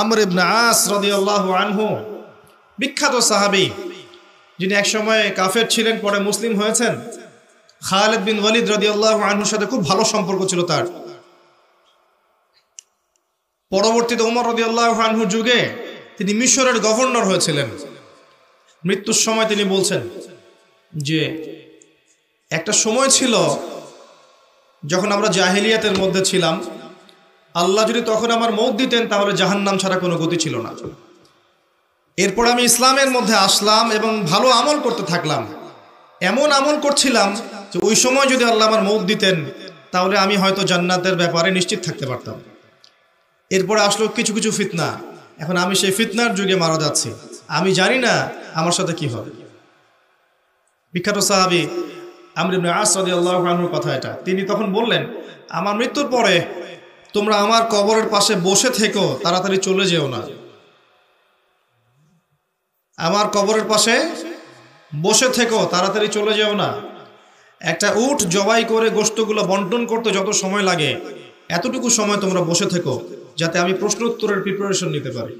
আমর ইবনা আস রদিয়াল্লাহ বিখ্যাত সাহাবি যিনি একসময় কাফের ছিলেন পরে মুসলিম হয়েছেন খালেদ বিন ওয়ালিদ রদিয়াল্লাহ আনহুর সাথে খুব ভালো সম্পর্ক ছিল তার পরবর্তীতে উমর রদিয়াল্লাহ আনহু যুগে তিনি মিশরের গভর্নর হয়েছিলেন মৃত্যুর সময় তিনি বলছেন যে একটা সময় ছিল যখন আমরা জাহেলিয়াতের মধ্যে ছিলাম আল্লাহ যদি তখন আমার মত দিতেন তাহলে জাহান্নাম ছাড়া কোনো গতি ছিল না এরপর আমি ইসলামের মধ্যে আসলাম এবং ভালো আমল করতে থাকলাম এমন আমল করছিলাম যে ওই সময় যদি আল্লাহ আমার মত দিতেন তাহলে আমি হয়তো জান্নাতের ব্যাপারে নিশ্চিত থাকতে পারতাম এরপরে আসলো কিছু কিছু ফিতনা এখন আমি সেই ফিতনার যুগে মারা যাচ্ছি আমি জানি না আমার সাথে কি হবে বিখ্যাত সাহাবি আমরিবনে আসাদি আল্লাহর কথা এটা তিনি তখন বললেন আমার মৃত্যুর পরে তোমরা আমার কবরের পাশে বসে থেকো তাড়াতাড়ি চলে যেও না আমার কবরের পাশে বসে থেকো তাড়াতাড়ি চলে যেও না একটা উঠ জবাই করে গোষ্ঠগুলো বন্টন করতে যত সময় লাগে এতটুকু সময় তোমরা বসে থেকো যাতে আমি প্রশ্ন উত্তরের প্রিপারেশন নিতে পারি